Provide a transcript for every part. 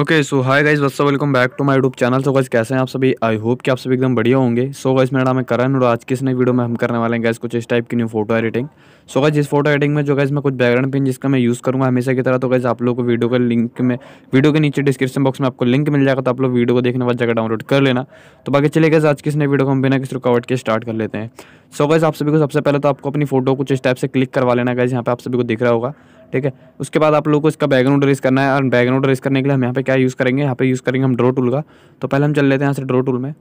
okay so hi guys वस्तु welcome back to my YouTube channel so guys कैसे हैं आप सभी आई होप कि आप सभी एकदम बढ़िया होंगे सो गाइज मेरा नाम है करण और आज किस नए नई वीडियो में हम करने वाले हैं गाइज कुछ इस टाइप की new photo editing so guys इस फोटो एडिटिंग में जो गाइज मैं कुछ बैकग्राउंड पिन जिसका मैं यूज़ करूँगा हमेशा की तरह तो गाइज आप लोग को वीडियो के लिंक में वीडियो के नीचे डिस्क्रिप्शन बॉक्स में आपको लिंक मिल जाएगा तो आप लोग वीडियो को देखने वाली जगह डाउनलोड कर लेना तो बाकी चले गए आज किस नए वीडियो को हम बिना किसी रुकावट के स्टार्ट कर लेते हैं सो गाइज आप सभी को सबसे पहले तो आपको अपनी फोटो कुछ इस टाइप से क्लिक करवा लेना गाइज यहाँ पे आप सभी को दिख रहा होगा ठीक है उसके बाद आप लोगों को इसका बैकग्राउंड रेस करना है और बैकग्राउंड रेस करने के लिए हम यहाँ पे क्या यूज़ करेंगे यहाँ पे यूज़ करेंगे हम ड्रो टूल का तो पहले हम चल लेते हैं यहाँ से ड्रो टूल में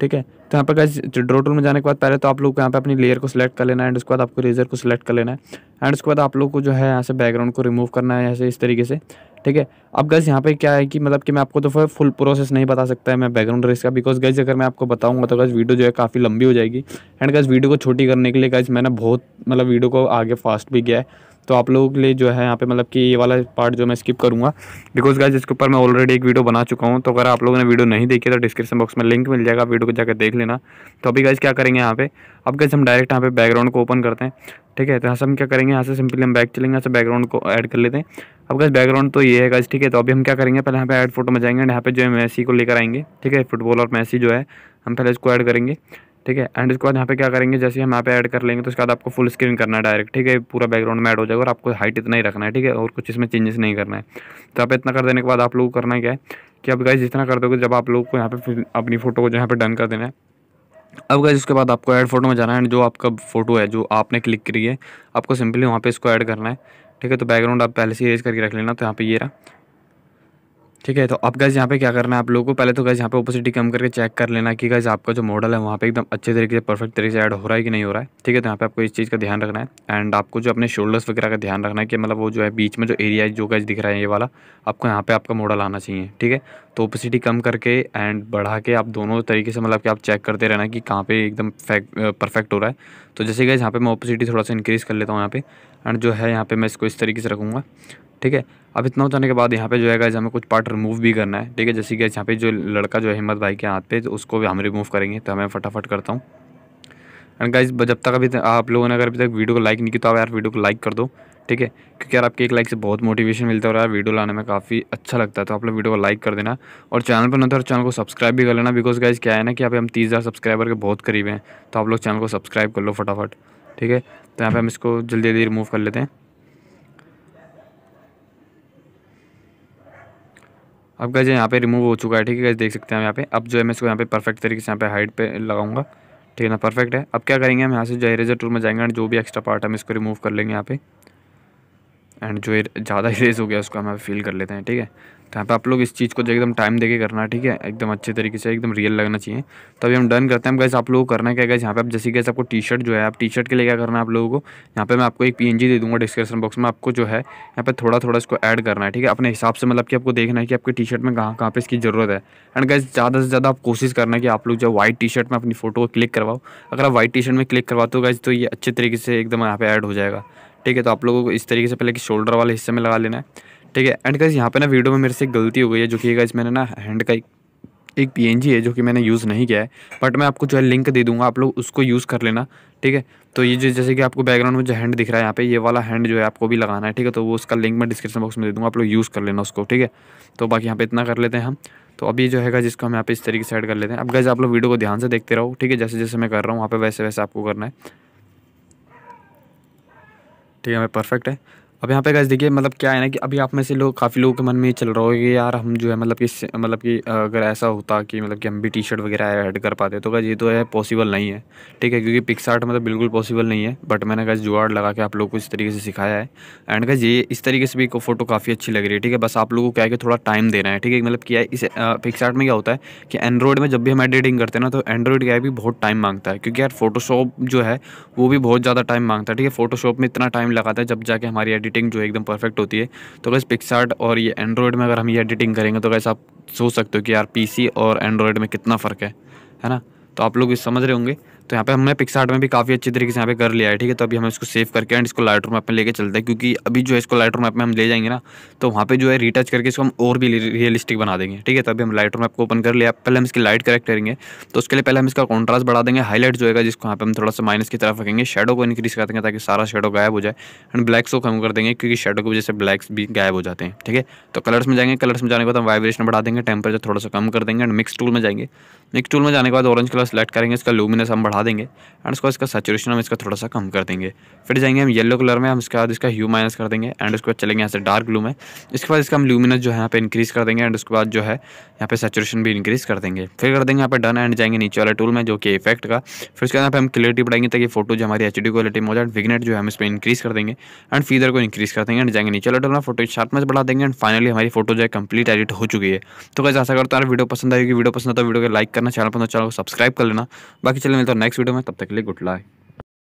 ठीक है तो यहाँ पर गाइज ड्रो टूल में जाने के बाद पहले तो आप लोग को यहाँ पे अपनी लेयर को सिलेक्ट कर लेना है एंड उसके बाद आपको रेजर को सिलेक्ट कर लेना है एंड उसके बाद आप लोग को जो है यहाँ से बैकग्राउंड को रिमूव करना है यहाँ से इस तरीके से ठीक है अब गज़ यहाँ पे क्या है कि मतलब कि मैं आपको तो फिर फुल प्रोसेस नहीं बता सकता है मैं बैकग्राउंड रेस का बिकॉज गज़ अगर मैं आपको बताऊंगा तो गज़ वीडियो जो है काफ़ी लंबी हो जाएगी एंड गज़ वीडियो को छोटी करने के लिए गज़ मैंने बहुत मतलब वीडियो को आगे फास्ट भी किया है तो आप लोगों के लिए जो है यहाँ पे मतलब कि ये वाला पार्ट जो मैं स्किप करूँगा बिकॉज गाइज इसके ऊपर मैं ऑलरेडी एक वीडियो बना चुका हूँ तो अगर आप लोगों ने वीडियो नहीं देखी तो डिस्क्रिप्शन बॉक्स में लिंक मिल जाएगा वीडियो को जाकर देख लेना तो अभी गाइज क्या करेंगे यहाँ पे अब गाइज हम डायरेक्ट यहाँ पे बैकग्राउंड को ओपन करते हैं ठीक है तो यहाँ से हम क्या करेंगे यहाँ से सिंपली हम बैक चलेंगे यहाँ से बैकग्राउंड को ऐड कर लेते हैं अब गैस बैकग्राउंड तो ये है गज ठीक है तो अभी हम क्या करेंगे पहले यहाँ पे ऐड फोटो में जाएंगे यहाँ पे जो है मैसी को लेकर आएंगे ठीक है फुटबॉल और मैसी जो है हम पहले इसको ऐड करेंगे ठीक है एंड इसके बाद यहाँ पे क्या करेंगे जैसे हम यहाँ पे ऐड कर लेंगे तो उसके बाद आपको फुल स्क्रीन करना है डायरेक्ट ठीक है पूरा बैकग्राउंड में ऐड हो जाएगा और आपको हाइट इतना ही रखना है ठीक है और कुछ इसमें चेंजेस नहीं करना है तो आप इतना कर देने के बाद आप लोग करना क्या है कि आप गाइज इतना कर दोगे जब आप लोग को यहाँ पे अपनी फोटो को जो यहाँ पे डन कर देना है अब गाइज उसके बाद आपको ऐड फोटो में जाना है एंड जो आपका फोटो है जो आपने क्लिक करी है आपको सिंपली वहाँ पे इसको ऐड करना है ठीक है तो बैकग्राउंड आप पहले से रेज करके रख लेना तो यहाँ पे ये रहा ठीक है तो अब गैस यहाँ पे क्या करना है आप लोगों को पहले तो गैस यहाँ पे ओपोसिटी कम करके चेक कर लेना कि गैस आपका जो मॉडल है वहाँ पे एकदम अच्छे तरीके से परफेक्ट तरीके से ऐड हो रहा है कि नहीं हो रहा है ठीक है तो यहाँ पे आपको इस चीज़ का ध्यान रखना है एंड आपको जो अपने शोल्डर्स वगैरह का ध्यान रखना है कि मतलब वो जो है बीच में जो एरिया जो गैस दिख रहा है ये वाला आपको यहाँ पर आपका मॉडल आना चाहिए ठीक है तो ओपोसिटी कम करके एंड बढ़ा के आप दोनों तरीके से मतलब कि आप चेक करते रहना कि कहाँ पर एकदम परफेक्ट हो रहा है तो जैसे गैस यहाँ पर मैं ओपोसिटी थोड़ा सा इंक्रीज़ कर लेता हूँ यहाँ पर एंड जो है यहाँ पर मैं इसको इस तरीके से रखूँगा ठीक है अब इतना हो जाने के बाद यहाँ पे जो है गाइज हमें कुछ पार्ट रिमूव भी करना है ठीक है जैसे कि यहाँ पे जो लड़का जो है हिम्मत भाई के हाथ पे तो उसको भी हम रिमूव करेंगे तो मैं फटाफट करता हूँ एंड गाइज जब तक अभी आप लोगों ने अगर अभी तक वीडियो को लाइक नहीं किया तो आप यार वीडियो को लाइक कर दो ठीक है क्योंकि यार आपके एक लाइक से बहुत मोटिवेशन मिलता है और यार वीडियो लाने में काफ़ी अच्छा लगता है तो आप लोग वीडियो को लाइक कर देना और चैनल पर ना तो चैनल को सब्सक्राइब भी कर लेना बिकॉज गाइज क्या है ना कि अभी हम तीस हज़ार सब्सक्राइबर के बहुत करीब हैं तो आप लोग चैनल को सब्सक्राइब कर लो फटाफट ठीक है तो यहाँ पे हम इसको जल्दी जल्दी रिमूव कर लेते हैं अब गैस यहाँ पे रिमूव हो चुका है ठीक है गैस देख सकते हैं हम यहाँ पे अब जो है मैं इसको यहाँ पे परफेक्ट तरीके से यहाँ पे हाइट पे लगाऊंगा ठीक है ना परफेक्ट है अब क्या करेंगे हम यहाँ से जो इरेजर टूल में जाएंगे और जो भी एक्स्ट्रा पार्ट हम इसको रिमूव कर लेंगे यहाँ पे एंड जो ज़्यादा इरेज हो गया उसको हम फील कर लेते हैं ठीक है तो यहाँ पे आप लोग इस चीज़ को जो एकदम टाइम देके करना ठीक है एकदम अच्छे तरीके से एकदम रियल लगना चाहिए तो अभी हम डन करते हैं गैस आप लोगों को करना क्या गैस यहाँ पे आप जैसे गैस आपको टी शर्ट जो है आप टी शर्ट के लिए क्या करना है आप लोगों को यहाँ पे मैं आपको एक पी दे दूँगा डिस्क्रिप्शन बॉक्स में आपको जो है यहाँ पर थोड़ा थोड़ा इसको ऐड करना है ठीक है अपने हिसाब से मतलब कि आपको देखना है कि आपकी टी शर्ट में कहाँ कहाँ पर इसकी ज़रूरत है एंड गैस ज़्यादा से ज़्यादा आप कोशिश करना है कि आप लोग जो व्हाइट टी शर्ट में अपनी फोटो को क्लिक करवाओ अगर आप व्हाइट टी शर्ट में क्लिक करवाते हो गैस तो ये अच्छे तरीके से एकदम यहाँ पर ऐड हो जाएगा ठीक है तो आप लोगों को इस तरीके से पहले कि शोल्डर वाले हिस्से में लगा लेना है ठीक है एंड गाइज यहाँ पे ना वीडियो में मेरे से गलती हो गई है जो कि गाइज मैंने ना हैंड का एक पी है जो कि मैंने यूज़ नहीं किया है बट मैं आपको जो है लिंक दे दूंगा आप लोग उसको यूज़ कर लेना ठीक है तो ये जो जैसे कि आपको बैकग्राउंड में जो हैंड दिख रहा है यहाँ पे ये वाला हैंड जो है आपको भी लगाना है ठीक है तो वो उसका लिंक मैं डिस्क्रिप्शन बॉक्स में दे दूँगा आप लोग यूज़ कर लेना उसको ठीक है तो बाकी यहाँ पे इतना कर लेते हैं हम तो अभी जो है जिसको हम यहाँ पे इस तरीके से ऐड कर लेते हैं अब गैस आप लोग वीडियो को ध्यान से देखते रहो ठीक है जैसे जैसे मैं कर रहा हूँ वहाँ पे वैसे वैसे आपको करना है ठीक है मैं परफेक्ट है अब यहाँ पे गैस देखिए मतलब क्या है ना कि अभी आप में से लोग काफ़ी लोगों के मन में चल रहा हो कि यार हम जो है मतलब कि मतलब कि अगर ऐसा होता कि मतलब कि हम भी टी शर्ट वगैरह ऐड कर पाते तो गैस ये तो है पॉसिबल नहीं है ठीक है क्योंकि पिक्स आर्ट मतलब बिल्कुल पॉसिबल नहीं है बट मैंने गैस जुगाड़ लगा के आप लोग को इस तरीके से सिखाया है एंड गैस ये इस तरीके से भी फोटो काफ़ी अच्छी लग रही है ठीक है बस आप लोगों को क्या है कि थोड़ा टाइम देना है ठीक है मतलब क्या है इस पिक्स आर्ट में क्या होता है कि एंड्रॉयड में जब भी हम एडिटिंग करते हैं ना तो एंड्रॉयड क्या भी बहुत टाइम मांगता है क्योंकि यार फोटोशॉप जो है वो भी बहुत ज़्यादा टाइम मांगता है ठीक है फोटोशॉप में इतना टाइम लगाता है जब जाके हमारी एडिटिंग जो है एकदम परफेक्ट होती है तो बस पिक्सार्ट और ये एंड्रॉयड में अगर हम ये एडिटिंग करेंगे तो कैसे आप सोच सकते हो कि यार पी और एंड्रॉयड में कितना फ़र्क है है ना तो आप लोग समझ रहे होंगे तो यहाँ पे हमने पिक्सार्ट में भी काफ़ी अच्छी तरीके से यहाँ पे कर लिया है ठीक है तो अभी हम इसको सेव करके एंड इसको लाइटर मैप में लेके चलते हैं क्योंकि अभी जो है इसको लाइटर मैप में हम ले जाएंगे ना तो वहाँ पे जो है रिटच करके इसको हम और भी रियलिस्टिक बना देंगे ठीक है तो अभी हम लाइटर मैप को ओपन कर लिया पहले हम इसकी लाइट करेक्ट करेंगे तो उसके लिए पहले हम इसका कॉन्ट्रास्ट बढ़ा देंगे हाईलाइट जो है जिसको यहाँ पे हम थोड़ा सा माइनस की तरफ रखेंगे शेडो को इनक्रीज कर देंगे ताकि सारा शेडो गायब हो जाए एंड ब्लैक्स को कम कर देंगे क्योंकि शेडो की वजह से ब्लैक्स भी गायब हो जाते हैं ठीक है तो कलर्स में जाएंगे कलर्स में जाने के बाद हम वाइब्रेशन बढ़ा देंगे टेम्परेचर थोड़ा सा कम कर देंगे एंड मिक्स टूल में जाएंगे मिक्स टूल में जाने के बाद ऑरेंज कलर सेलेक्ट करेंगे इसका लूमिनस हम बढ़ा देंगे एंड उसको इसका सेचुरेशन हम इसका थोड़ा सा कम कर देंगे फिर जाएंगे हम येलो कलर में हम इसके बाद इसका ह्यू माइनस कर देंगे एंड उसके बाद चलेंगे यहाँ से डार्क ब्लू में इसके बाद इसका हम लूमिनस जो है यहाँ पे इंक्रीज़ कर देंगे एंड उसके बाद जो है यहाँ पे सेचुरेशन भी इंक्रीज़ कर देंगे फिर कर देंगे यहाँ पर डन एंड जाएंगे नीचे वाले टूल में जो कि इफेक्ट का फिर उसके बाद यहाँ पर हम क्लियरिटी बढ़ाएंगे ताकि फोटो जो हमारी एच डी क्वालिटी में हो जाए विगनेट जो है हम इसमें इंक्रीज़ कर देंगे एंड फीदर को इंक्रीज़ कर देंगे एंड जाएंगे नीचे वाले टूल में फोटो शार्पनेस बढ़ा देंगे एंड फाइनली हमारी फोटो जो है कंप्लीट एडिट हो चुकी है तो कैसे ऐसा करता है वीडियो पसंद आएगी वीडियो पसंद आता तो है वीडियो को लाइक करना चैनल पर चैनल तो को सब्सक्राइब सब्सक्राइब कर लेना बाकी चले मिलते हैं नेक्स्ट वीडियो में तब तक के लिए गुड लाइक